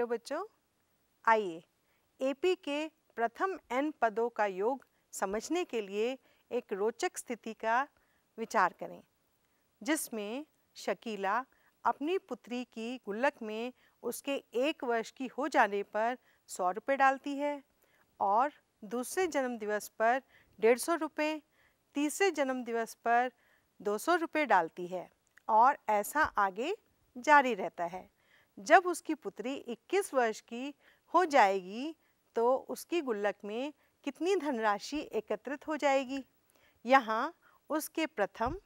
hello बच्चों आइए AP के प्रथम एन पदों का योग समझने के लिए एक रोचक स्थिति का विचार करें जिसमें शकीला अपनी पुत्री की गुल्लक में उसके एक वर्ष की हो जाने पर सौ रुपये डालती है और दूसरे जन्मदिवस पर डेढ़ सौ रुपये तीसरे जन्मदिवस पर दो सौ रुपये डालती है और ऐसा आगे जारी रहता है जब उसकी पुत्री 21 वर्ष की हो जाएगी तो उसकी गुल्लक में कितनी धनराशि एकत्रित हो जाएगी यहाँ उसके प्रथम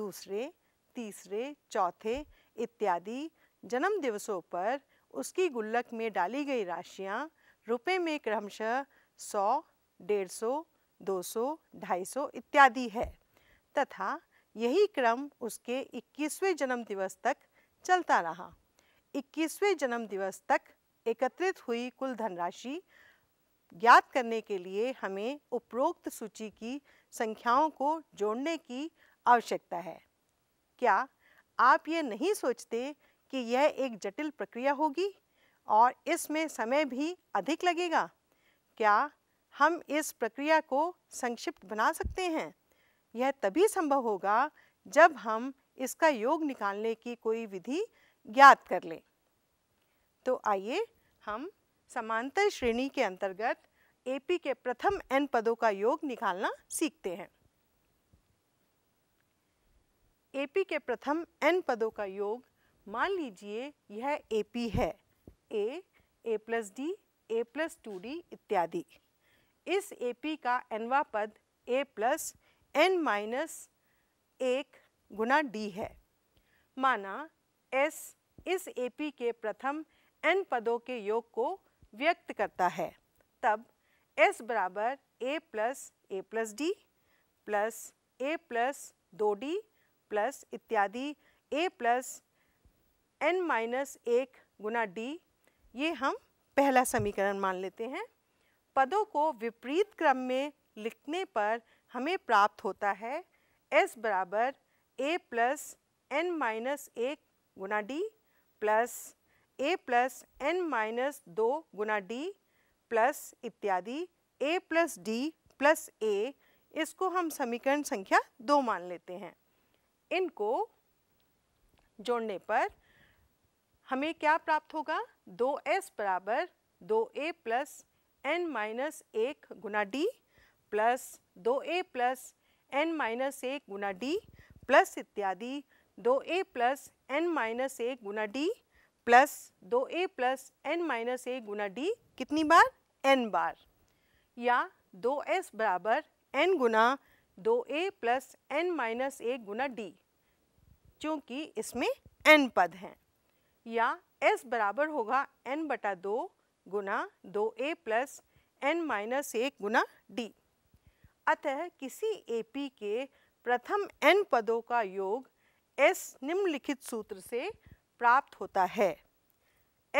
दूसरे तीसरे चौथे इत्यादि जन्म दिवसों पर उसकी गुल्लक में डाली गई राशियाँ रुपए में क्रमशः सौ डेढ़ सौ दो सौ ढाई सौ इत्यादि है तथा यही क्रम उसके 21वें जन्म दिवस तक चलता रहा इक्कीसवें जन्म दिवस तक एकत्रित हुई कुल धनराशि ज्ञात करने के लिए हमें उपरोक्त सूची की संख्याओं को जोड़ने की आवश्यकता है क्या आप ये नहीं सोचते कि यह एक जटिल प्रक्रिया होगी और इसमें समय भी अधिक लगेगा क्या हम इस प्रक्रिया को संक्षिप्त बना सकते हैं यह तभी संभव होगा जब हम इसका योग निकालने की कोई विधि ज्ञात कर लें तो आइए हम समांतर श्रेणी के अंतर्गत एपी के प्रथम एन पदों का योग निकालना सीखते हैं एपी के प्रथम एन पदों का योग मान लीजिए यह एपी है a a plus d a plus two d इत्यादि इस एपी का एनवा पद ए प्लस एन माइनस एक गुना डी है माना एस इस ए पी के प्रथम एन पदों के योग को व्यक्त करता है तब एस बराबर a plus a plus d plus a plus दो डी प्लस इत्यादि ए प्लस एन माइनस एक गुना डी ये हम पहला समीकरण मान लेते हैं पदों को विपरीत क्रम में लिखने पर हमें प्राप्त होता है एस बराबर ए प्लस एन माइनस एक गुना d plus a plus n minus दो गुना डी प्लस इत्यादि a plus d plus a इसको हम समीकरण संख्या दो मान लेते हैं इनको जोड़ने पर हमें क्या प्राप्त होगा दो एस बराबर दो ए प्लस एन माइनस एक गुना डी प्लस दो ए प्लस एन माइनस एक गुना डी प्लस इत्यादि दो a plus n minus a गुना डी प्लस दो a plus n minus a गुना डी कितनी बार एन बार या दो एस बराबर एन गुना दो a plus n minus a गुना डी चूँकि इसमें एन पद हैं या एस बराबर होगा एन बटा दो गुना दो ए प्लस एन माइनस एक गुना डी अतः किसी ए पी के प्रथम एन पदों का योग एस निम्नलिखित सूत्र से प्राप्त होता है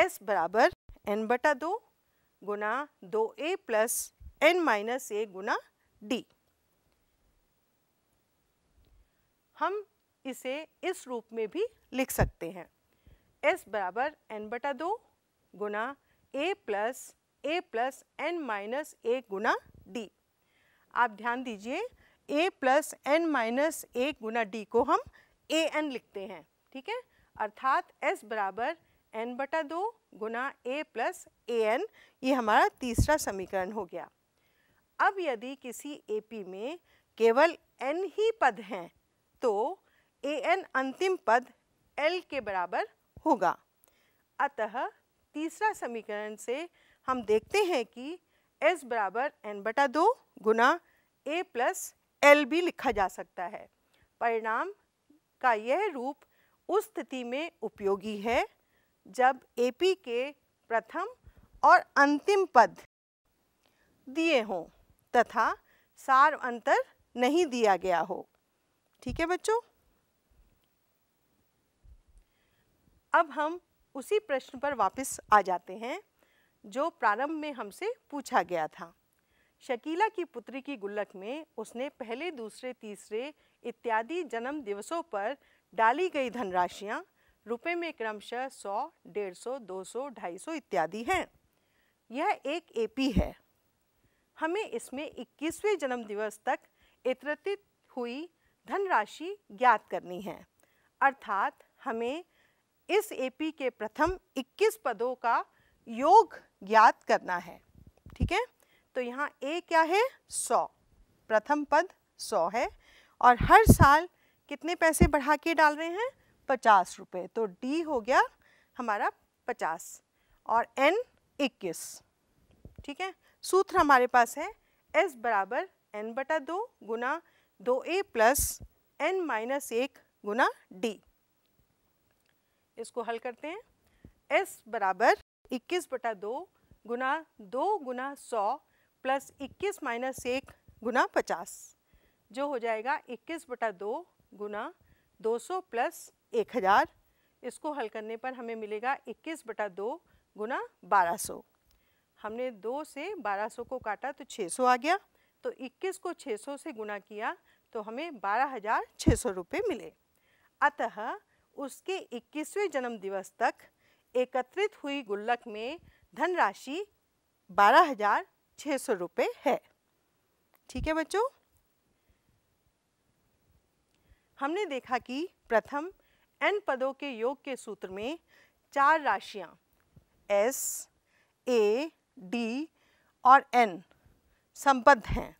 एस बराबर एन बटा दो गुना दो a plus n minus a गुना डी हम इसे इस रूप में भी लिख सकते हैं एस बराबर एन बटा दो गुना a plus a plus n minus a गुना डी आप ध्यान दीजिए a plus n minus a गुना डी को हम ए एन लिखते हैं ठीक है अर्थात एस बराबर एन बटा दो गुना ए प्लस ए एन ये हमारा तीसरा समीकरण हो गया अब यदि किसी ए पी में केवल एन ही पद हैं तो ए एन अंतिम पद एल के बराबर होगा अतः तीसरा समीकरण से हम देखते हैं कि एस बराबर एन बटा दो गुना ए प्लस एल भी लिखा जा सकता है परिणाम का यह रूप उस स्थिति में उपयोगी है जब एपी के प्रथम और अंतिम पद दिए हों तथा सार अंतर नहीं दिया गया हो ठीक है बच्चों अब हम उसी प्रश्न पर वापस आ जाते हैं जो प्रारंभ में हमसे पूछा गया था शकीला की पुत्री की गुल्लक में उसने पहले दूसरे तीसरे इत्यादि जन्म दिवसों पर डाली गई धनराशियाँ रुपए में क्रमशः सौ डेढ़ सौ दो सौ ढाई सौ इत्यादि हैं यह एक एपी है हमें इसमें 21वें जन्म दिवस तक एकत्रित हुई धनराशि ज्ञात करनी है अर्थात हमें इस एपी के प्रथम 21 पदों का योग ज्ञात करना है ठीक है तो यहाँ ए क्या है 100 प्रथम पद 100 है और हर साल कितने पैसे बढ़ा के डाल रहे हैं पचास रुपये तो डी हो गया हमारा पचास और एन इक्कीस ठीक है सूत्र हमारे पास है एस बराबर एन बटा दो गुना दो ए प्लस एन माइनस एक गुना डी इसको हल करते हैं एस बराबर इक्कीस बटा दो गुना दो गुना सौ प्लस इक्कीस माइनस एक गुना पचास जो हो जाएगा इक्कीस बटा दो गुना दो सौ प्लस एक हज़ार इसको हल करने पर हमें मिलेगा इक्कीस बटा दो गुना बारह सौ हमने दो से बारह सौ को काटा तो छः सौ आ गया तो इक्कीस को छः सौ से गुना किया तो हमें बारह हज़ार छः सौ रुपये मिले अतः उसके इक्कीसवें जन्मदिवस तक एकत्रित हुई गुल्लक में धनराशि बारह हज़ार छः सौ रुपये है ठीक है बच्चों हमने देखा कि प्रथम एन पदों के योग के सूत्र में चार राशियां एस ए डी और एन संबद्ध हैं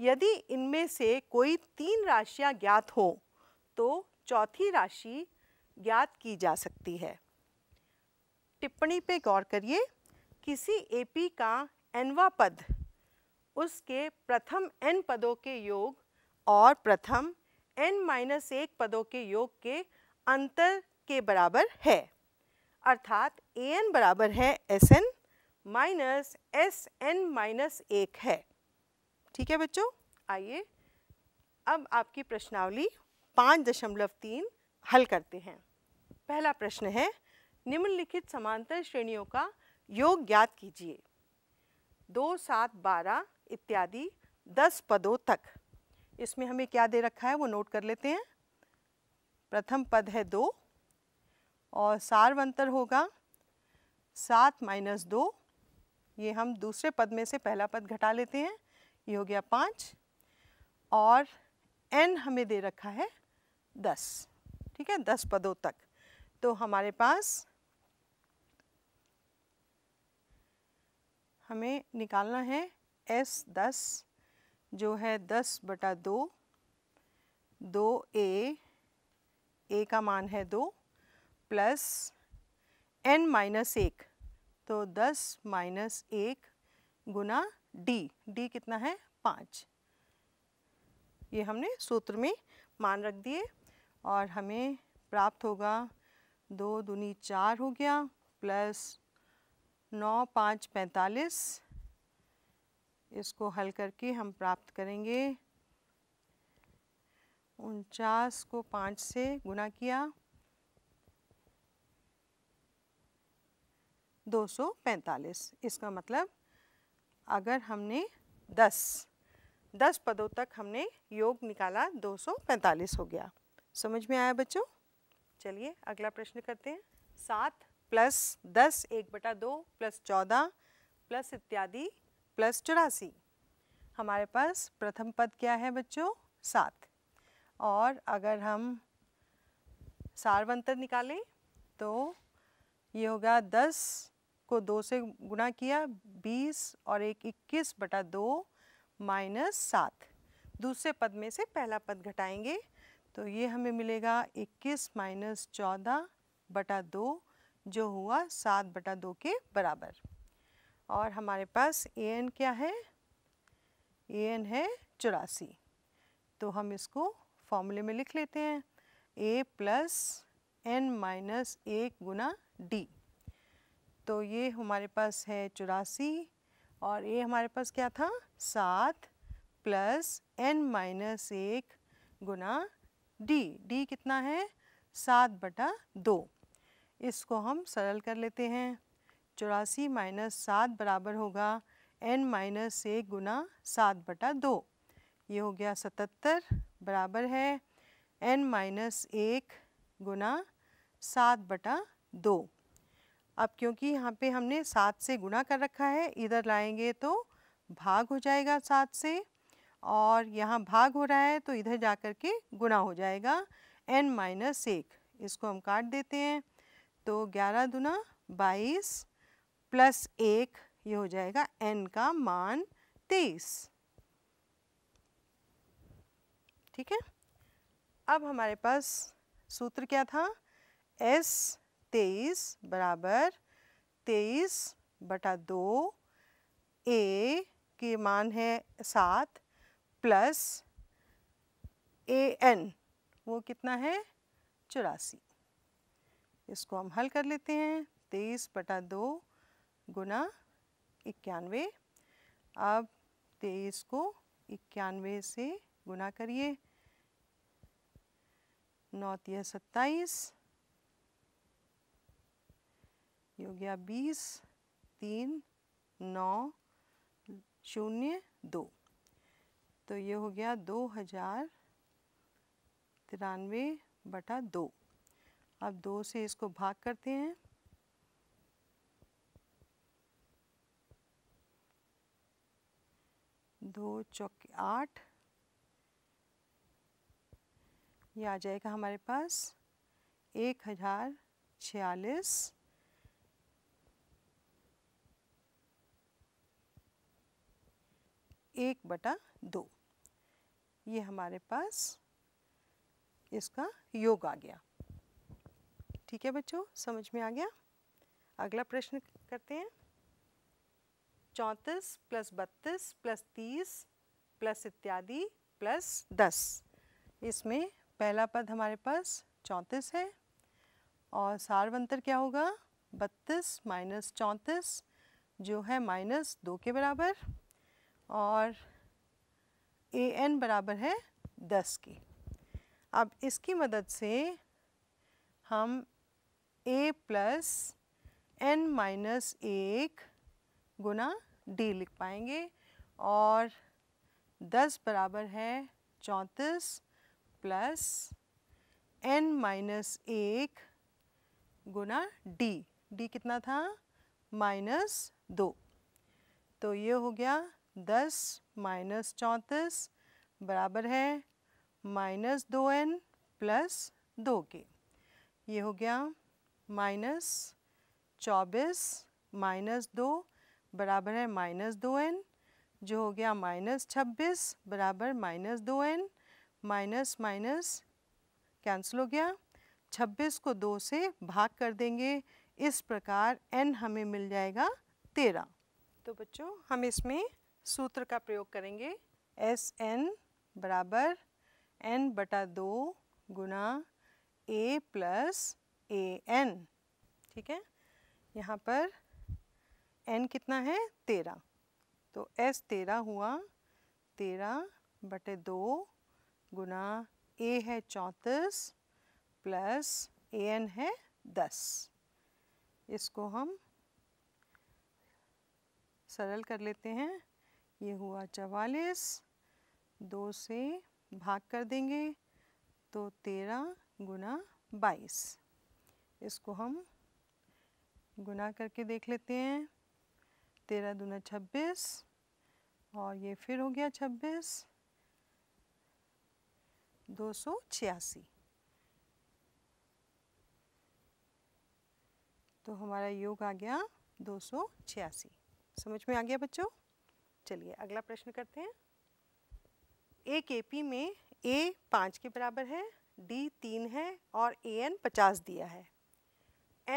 यदि इनमें से कोई तीन राशियां ज्ञात हो तो चौथी राशि ज्ञात की जा सकती है टिप्पणी पे गौर करिए किसी एपी का एनवा पद उसके प्रथम एन पदों के योग और प्रथम एन माइनस एक पदों के योग के अंतर के बराबर है अर्थात ए एन बराबर है S n minus S n minus एक है ठीक है बच्चों आइए अब आपकी प्रश्नावली पाँच दशमलव तीन हल करते हैं पहला प्रश्न है निम्नलिखित समांतर श्रेणियों का योग ज्ञात कीजिए दो सात बारह इत्यादि दस पदों तक इसमें हमें क्या दे रखा है वो नोट कर लेते हैं प्रथम पद है दो और अंतर होगा सात माइनस दो ये हम दूसरे पद में से पहला पद घटा लेते हैं ये हो गया पाँच और एन हमें दे रखा है दस ठीक है दस पदों तक तो हमारे पास हमें निकालना है एस दस जो है दस बटा दो दो ए ए का मान है दो प्लस एन माइनस एक तो दस माइनस एक गुना डी डी कितना है पाँच ये हमने सूत्र में मान रख दिए और हमें प्राप्त होगा दो दूनी चार हो गया प्लस नौ पाँच पैंतालीस इसको हल करके हम प्राप्त करेंगे उनचास को पाँच से गुना किया दो सौ पैंतालीस इसका मतलब अगर हमने दस दस पदों तक हमने योग निकाला दो सौ पैंतालीस हो गया समझ में आया बच्चों चलिए अगला प्रश्न करते हैं सात प्लस दस एक बटा दो प्लस चौदह प्लस इत्यादि प्लस चौरासी हमारे पास प्रथम पद क्या है बच्चों सात और अगर हम सारवंतर निकालें तो ये होगा दस को दो से गुणा किया बीस और एक इक्कीस बटा दो माइनस सात दूसरे पद में से पहला पद घटाएंगे तो ये हमें मिलेगा इक्कीस माइनस चौदह बटा दो जो हुआ सात बटा दो के बराबर और हमारे पास ए एन क्या है ए एन है चौरासी तो हम इसको फॉर्मूले में लिख लेते हैं ए प्लस एन माइनस एक गुना डी तो ये हमारे पास है चौरासी और ए हमारे पास क्या था सात प्लस एन माइनस एक गुना डी डी कितना है सात बटा दो इसको हम सरल कर लेते हैं चौरासी माइनस सात बराबर होगा एन माइनस एक गुना सात बटा दो ये हो गया सतहत्तर बराबर है एन माइनस एक गुना सात बटा दो अब क्योंकि यहाँ पे हमने सात से गुना कर रखा है इधर लाएंगे तो भाग हो जाएगा सात से और यहाँ भाग हो रहा है तो इधर जा कर के गुना हो जाएगा एन माइनस एक इसको हम काट देते हैं तो ग्यारह दुना बाईस प्लस एक ये हो जाएगा एन का मान तेईस ठीक है अब हमारे पास सूत्र क्या था एस तेईस बराबर तेईस बटा दो ए की मान है सात प्लस ए एन वो कितना है चौरासी इसको हम हल कर लेते हैं तेईस बटा दो गुना इक्यानवे अब तेईस को इक्यानवे से गुना करिए नौ सत्ताईस ये हो गया बीस तीन नौ शून्य दो तो ये हो गया दो हज़ार तिरानवे बटा दो अब दो से इसको भाग करते हैं दो चौके आठ ये आ जाएगा हमारे पास एक हज़ार छियालीस एक बटा दो ये हमारे पास इसका योग आ गया ठीक है बच्चों समझ में आ गया अगला प्रश्न करते हैं चौंतीस प्लस बत्तीस प्लस तीस प्लस इत्यादि प्लस दस इसमें पहला पद हमारे पास चौंतीस है और सार्वंतर क्या होगा बत्तीस माइनस चौंतीस जो है माइनस दो के बराबर और ए एन बराबर है दस की अब इसकी मदद से हम ए प्लस एन माइनस एक गुना डी लिख पाएंगे और दस बराबर है चौंतीस प्लस एन माइनस एक गुना डी डी कितना था माइनस दो तो ये हो गया दस माइनस चौंतीस बराबर है माइनस दो एन प्लस दो के ये हो गया माइनस चौबीस माइनस दो बराबर है माइनस दो एन जो हो गया माइनस छब्बीस बराबर माइनस दो एन माइनस माइनस कैंसिल हो गया छब्बीस को दो से भाग कर देंगे इस प्रकार एन हमें मिल जाएगा तेरह तो बच्चों हम इसमें सूत्र का प्रयोग करेंगे एस एन बराबर एन बटा दो गुना ए प्लस ए एन ठीक है यहाँ पर एन कितना है तेरह तो एस तेरह हुआ तेरह बटे दो गुना ए है चौंतीस प्लस ए एन है दस इसको हम सरल कर लेते हैं ये हुआ चवालीस दो से भाग कर देंगे तो तेरह गुना बाईस इसको हम गुना करके देख लेते हैं तेरह दूना छब्बीस और ये फिर हो गया छब्बीस दो सौ छियासी तो हमारा योग आ गया दो सौ छियासी समझ में आ गया बच्चों चलिए अगला प्रश्न करते हैं एक एपी में ए पाँच के बराबर है डी तीन है और ए एन पचास दिया है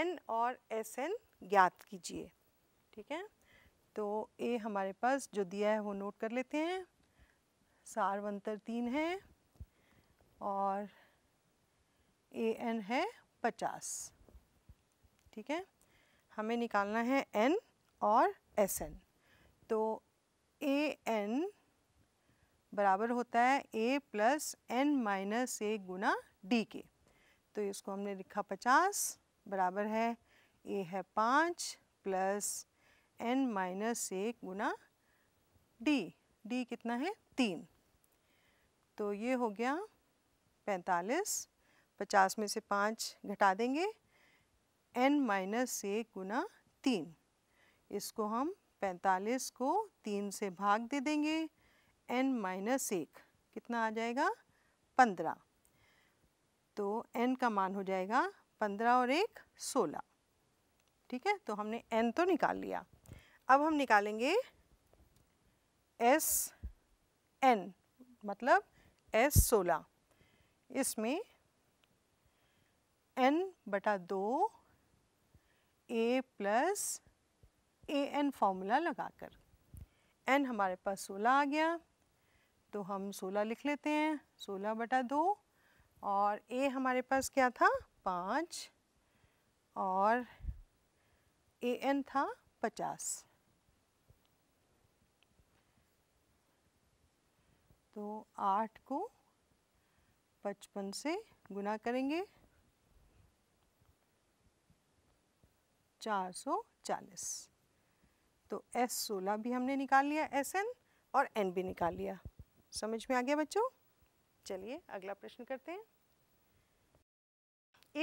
एन और एस एन ज्ञात कीजिए ठीक है तो ए हमारे पास जो दिया है वो नोट कर लेते हैं सारवंतर तीन है और ए एन है पचास ठीक है हमें निकालना है एन और एस एन तो ए एन बराबर होता है a plus n minus a गुना डी के तो इसको हमने लिखा पचास बराबर है ए है पाँच प्लस एन माइनस एक गुना डी डी कितना है तीन तो ये हो गया पैंतालीस पचास में से पाँच घटा देंगे एन माइनस एक गुना तीन इसको हम पैंतालीस को तीन से भाग दे देंगे एन माइनस एक कितना आ जाएगा पंद्रह तो एन का मान हो जाएगा पंद्रह और एक सोलह ठीक है तो हमने एन तो निकाल लिया अब हम निकालेंगे एस एन मतलब एस सोलह इसमें एन बटा दो a plus a n formula लगाकर एन हमारे पास सोलह आ गया तो हम सोलह लिख लेते हैं सोलह बटा दो और ए हमारे पास क्या था पाँच और ए एन था पचास तो आठ को पचपन से गुना करेंगे चार सौ चालीस तो एस सोलह भी हमने निकाल लिया एस एन और एन भी निकाल लिया समझ में आ गया बच्चों चलिए अगला प्रश्न करते हैं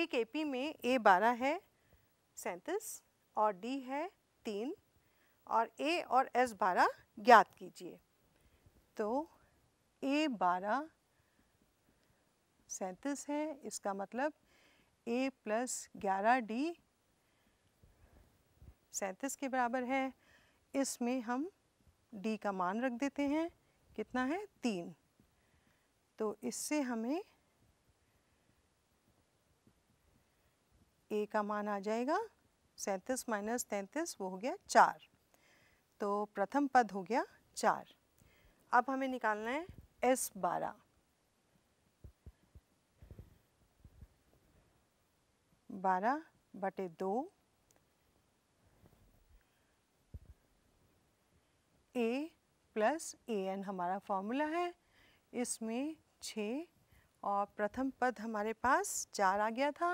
एक एपी में ए बारह है सैंतीस और डी है तीन और ए और एस बारह ज्ञात कीजिए तो ए बारह सैंतीस है इसका मतलब ए प्लस ग्यारह डी सैंतीस के बराबर है इसमें हम डी का मान रख देते हैं कितना है तीन तो इससे हमें ए का मान आ जाएगा सैंतीस माइनस तैंतीस वो हो गया चार तो प्रथम पद हो गया चार अब हमें निकालना है एस बारह बारह बटे दो ए प्लस ए एन हमारा फॉर्मूला है इसमें छ और प्रथम पद हमारे पास चार आ गया था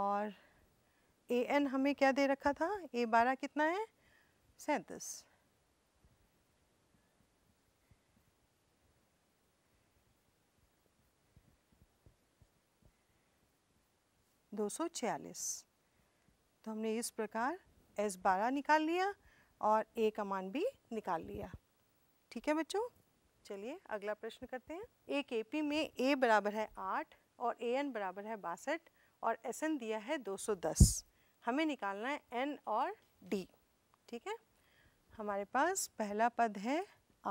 और ए एन हमें क्या दे रखा था ए बारह कितना है सैंतीस 246 तो हमने इस प्रकार एस बारह निकाल लिया और ए का मान भी निकाल लिया ठीक है बच्चों चलिए अगला प्रश्न करते हैं ए के पी में ए बराबर है आठ और ए एन बराबर है बासठ और एस एन दिया है 210 हमें निकालना है एन और डी ठीक है हमारे पास पहला पद है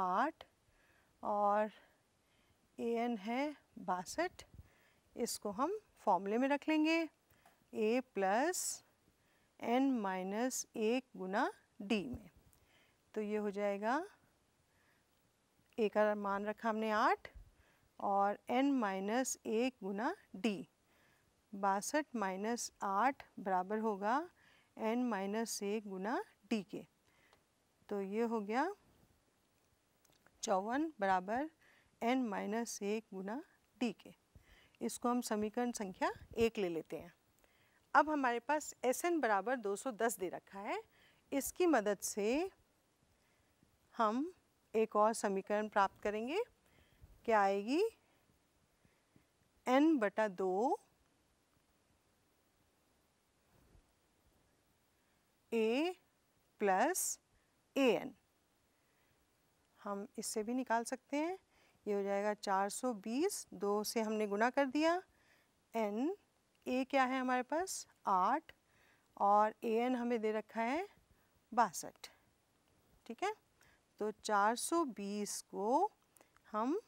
आठ और ए एन है बासठ इसको हम फॉर्मूले में रख लेंगे ए प्लस एन माइनस एक गुना डी में तो ये हो जाएगा ए का मान रखा हमने आठ और एन माइनस एक गुना डी बासठ माइनस आठ बराबर होगा एन माइनस एक गुना डी के तो ये हो गया चौवन बराबर एन माइनस एक गुना डी के इसको हम समीकरण संख्या एक ले लेते हैं अब हमारे पास एस एन बराबर 210 दे रखा है इसकी मदद से हम एक और समीकरण प्राप्त करेंगे क्या आएगी n बटा दो ए प्लस ए एन हम इससे भी निकाल सकते हैं ये हो जाएगा 420 दो से हमने गुना कर दिया एन ए क्या है हमारे पास आठ और ए एन हमें दे रखा है बासठ ठीक है तो 420 को हम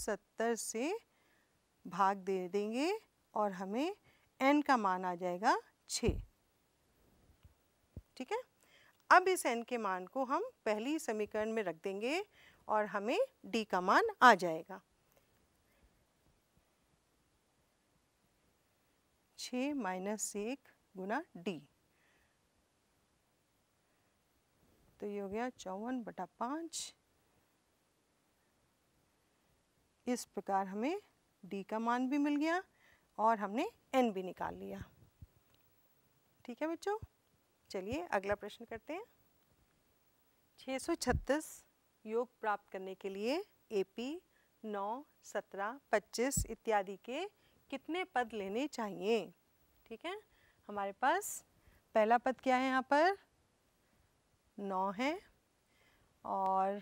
70 से भाग दे देंगे और हमें एन का मान आ जाएगा छः ठीक है अब इस एन के मान को हम पहली समीकरण में रख देंगे और हमें D का मान आ जाएगा छ माइनस एक गुना डी तो ये हो गया चौवन बटा पाँच इस प्रकार हमें D का मान भी मिल गया और हमने N भी निकाल लिया ठीक है बच्चों चलिए अगला प्रश्न करते हैं 636 योग प्राप्त करने के लिए एपी नौ सत्रह पच्चीस इत्यादि के कितने पद लेने चाहिए ठीक है हमारे पास पहला पद क्या है यहाँ पर नौ है और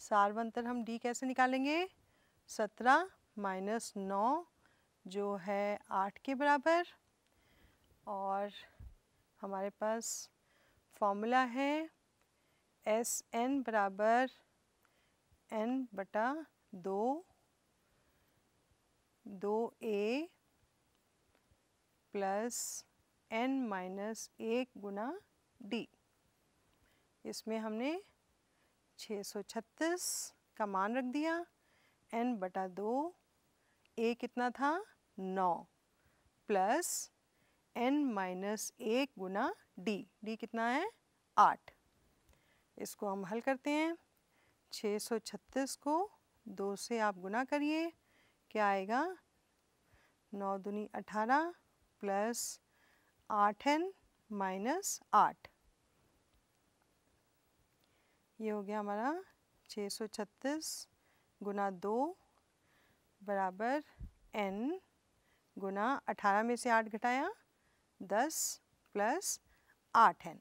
सार्वंतर हम डी कैसे निकालेंगे सत्रह माइनस नौ जो है आठ के बराबर और हमारे पास फॉर्मूला है एस एन बराबर एन बटा दो दो ए प्लस एन माइनस एक गुना डी इसमें हमने 636 का मान रख दिया एन बटा दो ए कितना था नौ प्लस एन माइनस एक गुना डी डी कितना है आठ इसको हम हल करते हैं 636 को दो से आप गुना करिए क्या आएगा नौ दुनी अठारह प्लस आठ एन माइनस आठ ये हो गया हमारा 636 गुना दो बराबर एन गुना अठारह में से आठ घटाया दस प्लस आठ एन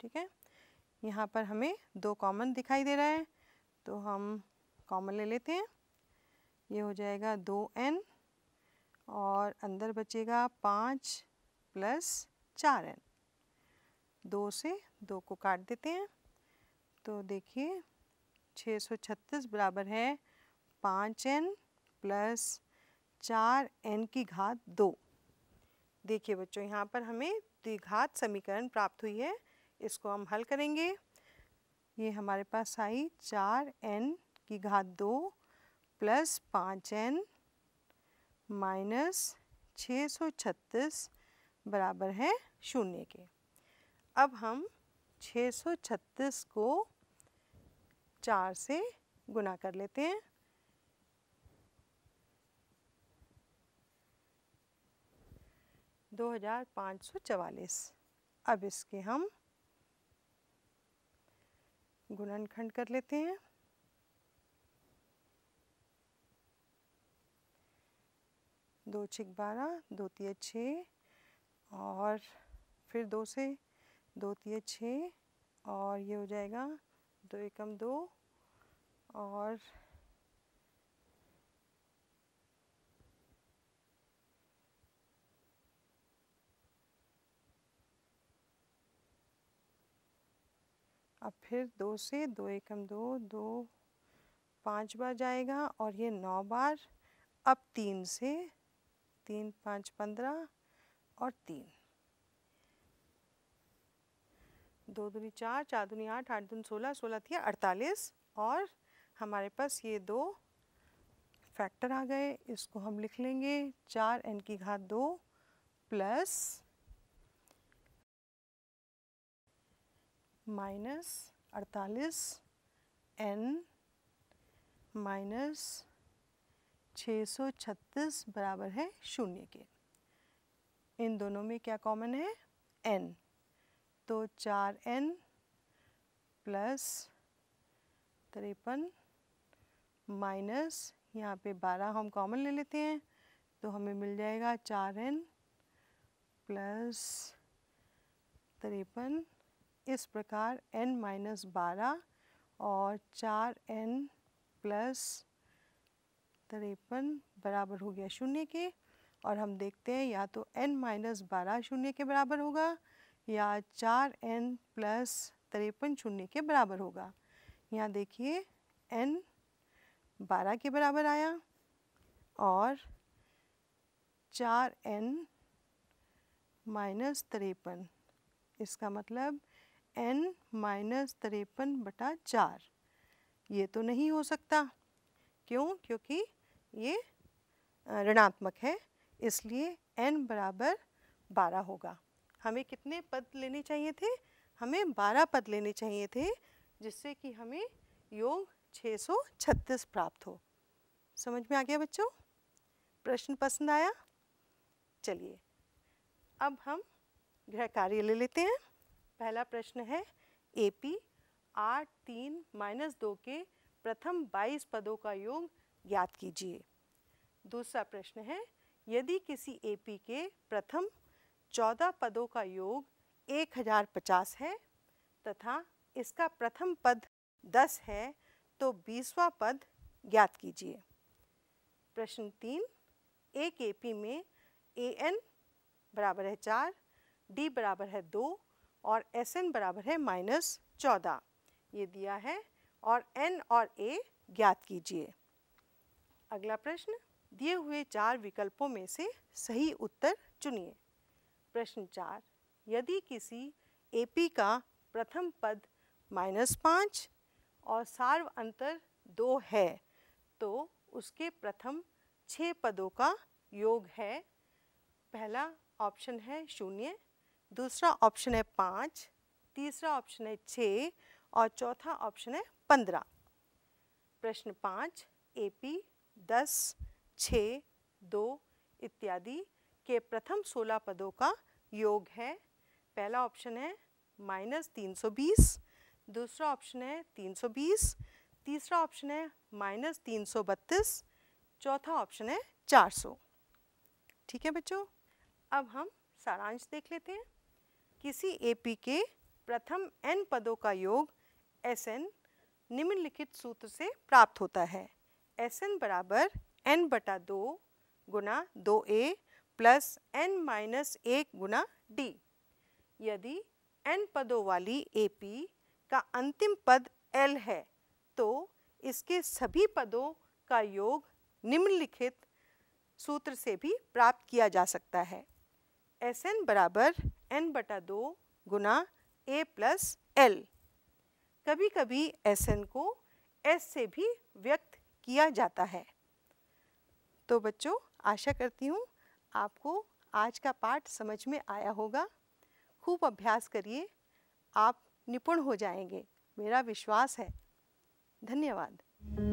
ठीक है यहाँ पर हमें दो कॉमन दिखाई दे रहा है तो हम कॉमन ले लेते हैं ये हो जाएगा दो एन और अंदर बचेगा पाँच प्लस चार एन दो से दो को काट देते हैं तो देखिए छः सौ छत्तीस बराबर है पाँच एन प्लस चार एन की घात दो देखिए बच्चों यहाँ पर हमें द्विघात समीकरण प्राप्त हुई है इसको हम हल करेंगे ये हमारे पास आई चार एन की घात दो प्लस पाँच एन माइनस छः सौ छत्तीस बराबर है शून्य के अब हम छः सौ छत्तीस को चार से गुना कर लेते हैं दो हज़ार पाँच सौ चवालीस अब इसके हम गुणनखंड कर लेते हैं दो छिक बारह दो तीय छः और फिर दो से दो तीय छः और ये हो जाएगा दो एकम दो और अब फिर दो से दो एकम दो दो पाँच बार जाएगा और ये नौ बार अब तीन से तीन पाँच पंद्रह और तीन दो दूनी चार चार दूनी आठ आठ दून सोलह सोलह थी अड़तालीस और हमारे पास ये दो फैक्टर आ गए इसको हम लिख लेंगे चार एन की घात दो प्लस माइनस अड़तालीस एन माइनस छः सौ छत्तीस बराबर है शून्य के इन दोनों में क्या कॉमन है एन तो चार एन प्लस तिरपन माइनस यहाँ पे बारह हम कॉमन ले लेते हैं तो हमें मिल जाएगा चार एन प्लस तिरपन इस प्रकार n माइनस बारह और चार एन प्लस तिरपन बराबर हो गया शून्य के और हम देखते हैं या तो n माइनस बारह शून्य के बराबर होगा या चार एन प्लस तिरपन शून्य के बराबर होगा यहाँ देखिए n बारह के बराबर आया और चार एन माइनस तिरपन इसका मतलब एन माइनस तिरपन बटा चार ये तो नहीं हो सकता क्यों क्योंकि ये ऋणात्मक है इसलिए एन बराबर बारह होगा हमें कितने पद लेने चाहिए थे हमें बारह पद लेने चाहिए थे जिससे कि हमें योग छः सौ छत्तीस प्राप्त हो समझ में आ गया बच्चों प्रश्न पसंद आया चलिए अब हम गृह कार्य ले लेते हैं पहला प्रश्न है एपी आठ तीन माइनस दो के प्रथम बाईस पदों का योग ज्ञात कीजिए दूसरा प्रश्न है यदि किसी एपी के प्रथम चौदह पदों का योग एक हजार पचास है तथा इसका प्रथम पद दस है तो बीसवा पद ज्ञात कीजिए प्रश्न तीन एक एपी में ए एन बराबर है चार डी बराबर है दो और एस एन बराबर है माइनस चौदह ये दिया है और एन और ए ज्ञात कीजिए अगला प्रश्न दिए हुए चार विकल्पों में से सही उत्तर चुनिए प्रश्न चार यदि किसी एपी का प्रथम पद माइनस पाँच और सार्व अंतर दो है तो उसके प्रथम छः पदों का योग है पहला ऑप्शन है शून्य दूसरा ऑप्शन है पाँच तीसरा ऑप्शन है छ और चौथा ऑप्शन है पंद्रह प्रश्न पाँच एपी दस छ दो इत्यादि के प्रथम सोलह पदों का योग है पहला ऑप्शन है माइनस तीन सौ बीस दूसरा ऑप्शन है तीन सौ बीस तीसरा ऑप्शन है माइनस तीन सौ बत्तीस चौथा ऑप्शन है चार सौ ठीक है बच्चों अब हम सारांश देख लेते हैं किसी एपी के प्रथम एन पदों का योग एस एन निम्नलिखित सूत्र से प्राप्त होता है एस एन बराबर एन बटा दो गुना दो ए प्लस एन माइनस एक गुना डी यदि एन पदों वाली एपी का अंतिम पद एल है तो इसके सभी पदों का योग निम्नलिखित सूत्र से भी प्राप्त किया जा सकता है एस एन बराबर एन बटा दो गुना ए प्लस एल कभी कभी एस एन को एस से भी व्यक्त किया जाता है तो बच्चों आशा करती हूँ आपको आज का पाठ समझ में आया होगा खूब अभ्यास करिए आप निपुण हो जाएंगे मेरा विश्वास है धन्यवाद